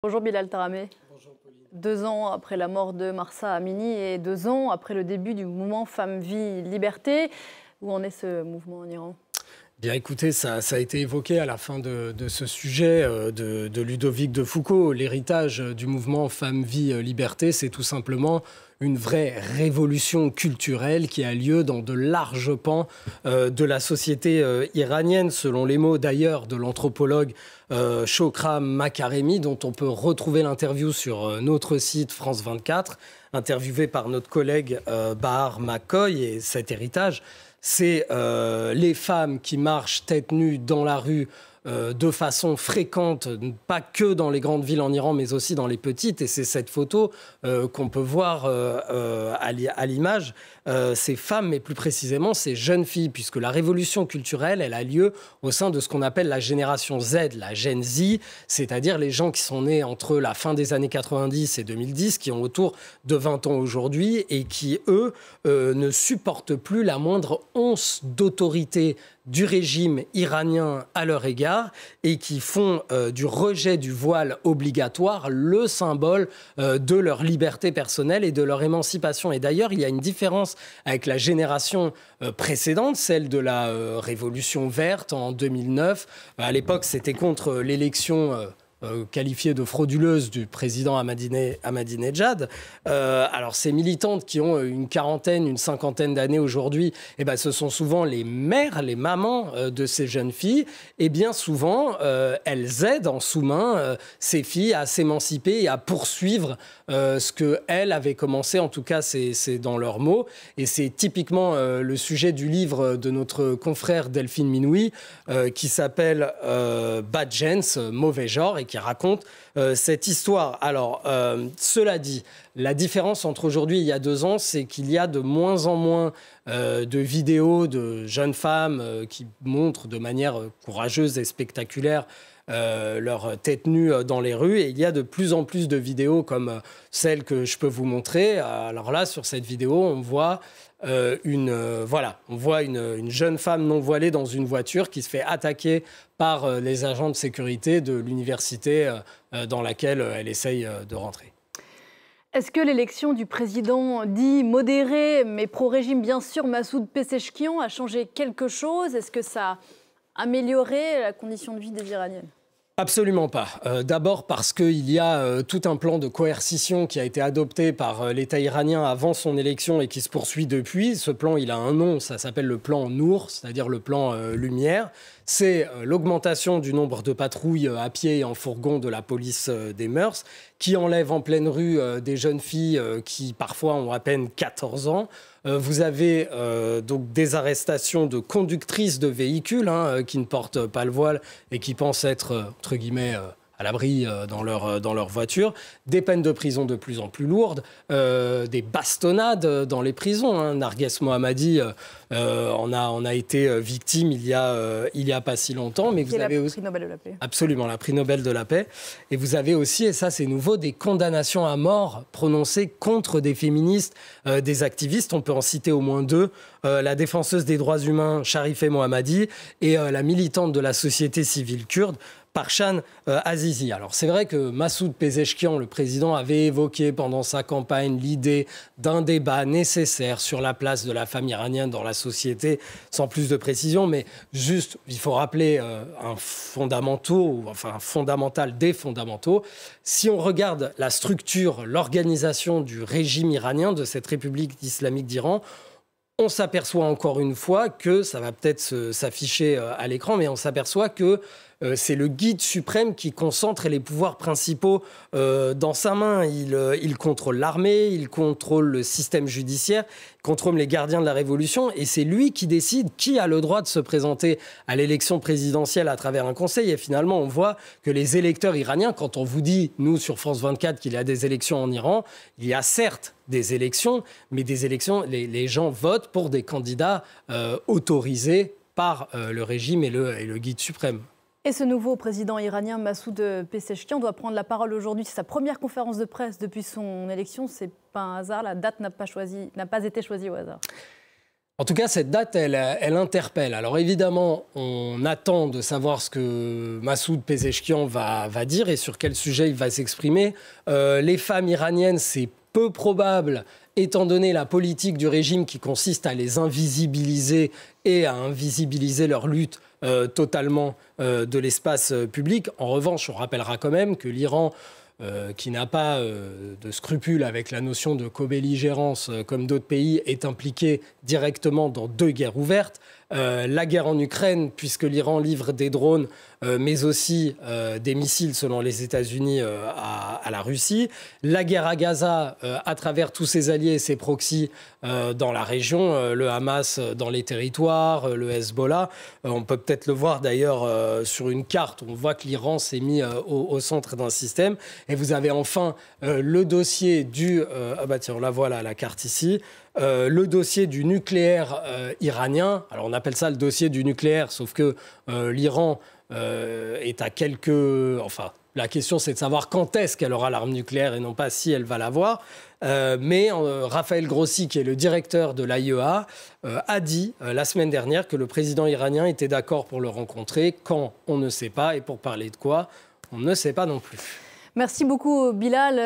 Bonjour Bilal Taramé. Deux ans après la mort de Marsa Amini et deux ans après le début du mouvement Femme Vie, Liberté, où en est ce mouvement en Iran Bien écoutez, ça, a été évoqué à la fin de, ce sujet euh, de, Ludovic de Foucault. L'héritage euh, du mouvement Femme Vie, Liberté, c'est tout simplement une vraie révolution culturelle qui a lieu dans de larges pans euh, de la société euh, iranienne, selon les mots d'ailleurs de l'anthropologue euh, Chokra Makaremi, dont on peut retrouver l'interview sur euh, notre site France 24, interviewé par notre collègue Bahar Makoy et cet héritage. C'est les femmes qui marchent tête nue dans la rue euh, de façon fréquente, pas que dans les grandes villes en Iran, mais aussi dans les petites. Et c'est cette photo euh, qu'on peut voir euh, à l'image, ces femmes, mais plus précisément ces jeunes filles, puisque la révolution culturelle, elle a lieu au sein de ce qu'on appelle la génération Z, la Gen Z, c'est-à-dire les gens qui sont nés entre la fin des années 90 et 2010, qui ont autour de 20 ans aujourd'hui, et qui, eux, ne supportent plus la moindre once d'autorité du régime iranien à leur égard et qui font euh, du rejet du voile obligatoire le symbole euh, de leur liberté personnelle et de leur émancipation. Et d'ailleurs, il y a une différence avec la génération euh, précédente, celle de la Révolution verte en 2009. À l'époque, c'était contre l'élection euh, qualifiée de frauduleuse du président Ahmadinejad. Euh, alors ces militantes qui ont euh, une quarantaine, une cinquantaine d'années aujourd'hui, eh ben, ce sont souvent les mères, les mamans de ces jeunes filles. Et bien souvent, elles aident en sous-main ces filles à s'émanciper et à poursuivre ce qu'elles avaient commencé, en tout cas c'est dans leurs mots. Et c'est typiquement le sujet du livre de notre confrère Delphine Minoui qui s'appelle Bad Gens, Mauvais Genre. Et qui raconte euh, cette histoire. Alors, euh, cela dit, la différence entre aujourd'hui et il y a deux ans, c'est qu'il y a de moins en moins euh, de vidéos de jeunes femmes euh, qui montrent de manière euh, courageuse et spectaculaire leur tête nue dans les rues. Et il y a de plus en plus de vidéos comme celle que je peux vous montrer. Alors là, sur cette vidéo, on voit une voilà, on voit une, jeune femme non voilée dans une voiture qui se fait attaquer par les agents de sécurité de l'université dans laquelle elle essaye de rentrer. Est-ce que l'élection du président dit modéré, mais pro-régime, bien sûr, Massoud Pesechkian, a changé quelque chose Est-ce que ça a amélioré la condition de vie des Iraniens Absolument pas. Euh, d'abord parce qu'il y a euh, tout un plan de coercition qui a été adopté par euh, l'État iranien avant son élection et qui se poursuit depuis. Ce plan, il a un nom, ça s'appelle le plan Nour, c'est-à-dire le plan Lumière c'est euh, l'augmentation du nombre de patrouilles euh, à pied et en fourgon de la police euh, des mœurs, qui enlève en pleine rue des jeunes filles qui parfois ont à peine 14 ans. Vous avez donc des arrestations de conductrices de véhicules hein, qui ne portent pas le voile et qui pensent être, entre guillemets, à l'abri dans, leur, dans leur voiture, des peines de prison de plus en plus lourdes, des bastonnades dans les prisons. Hein. Narges Mohammadi, euh, on, a, on a été euh, victime il y a, euh, il y a pas si longtemps, mais vous avez aussi... Absolument, la prix Nobel de la paix. Et vous avez aussi, et ça c'est nouveau, des condamnations à mort prononcées contre des féministes, des activistes. On peut en citer au moins deux. la défenseuse des droits humains, Sharifeh Mohammadi, et la militante de la société civile kurde, Parchan Azizi. Alors c'est vrai que Massoud Pezeshkian, le président, avait évoqué pendant sa campagne l'idée d'un débat nécessaire sur la place de la femme iranienne dans la société, sans plus de précision, mais juste, il faut rappeler euh, un fondamental, enfin un fondamental des fondamentaux. Si on regarde la structure, l'organisation du régime iranien, de cette République islamique d'Iran, on s'aperçoit encore une fois que ça va peut-être s'afficher euh, à l'écran, mais on s'aperçoit que euh, c'est le guide suprême qui concentre les pouvoirs principaux euh, dans sa main. Euh, il, contrôle l'armée, il contrôle le système judiciaire, il contrôle les gardiens de la Révolution, et c'est lui qui décide qui a le droit de se présenter à l'élection présidentielle à travers un conseil. Et finalement, on voit que les électeurs iraniens, quand on vous dit, nous, sur France 24, qu'il y a des élections en Iran, il y a certes des élections, mais des élections, les, gens votent pour des candidats autorisés par le régime et le guide suprême. Et ce nouveau président iranien, Massoud Pezeshkian, doit prendre la parole aujourd'hui. C'est sa première conférence de presse depuis son élection. C'est pas un hasard. La date n'a pas, été choisie au hasard. En tout cas, cette date, elle, interpelle. Alors évidemment, on attend de savoir ce que Massoud Pezeshkian va, dire et sur quel sujet il va s'exprimer. Euh, les femmes iraniennes, c'est peu probable, étant donné la politique du régime qui consiste à les invisibiliser et à invisibiliser leur lutte euh, totalement euh, de l'espace euh, public. En revanche, on rappellera quand même que l'Iran... qui n'a pas de scrupules avec la notion de co-belligérance comme d'autres pays, est impliqué directement dans deux guerres ouvertes. Euh, la guerre en Ukraine, puisque l'Iran livre des drones, euh, mais aussi euh, des missiles, selon les États-Unis, à, la Russie, la guerre à Gaza, à travers tous ses alliés et ses proxys dans la région, le Hamas dans les territoires, le Hezbollah. on peut peut-être le voir d'ailleurs sur une carte, on voit que l'Iran s'est mis au, centre d'un système. Et vous avez enfin le dossier du... ah bah tiens, la voit la carte ici. Euh, le dossier du nucléaire euh, iranien. Alors on appelle ça le dossier du nucléaire, sauf que euh, l'Iran est à quelques... Enfin, la question c'est de savoir quand est-ce qu'elle aura l'arme nucléaire et non pas si elle va l'avoir. mais Raphaël Grossi, qui est le directeur de l'AIEA, a dit la semaine dernière que le président iranien était d'accord pour le rencontrer. Quand On ne sait pas. Et pour parler de quoi On ne sait pas non plus. Merci beaucoup, Bilal.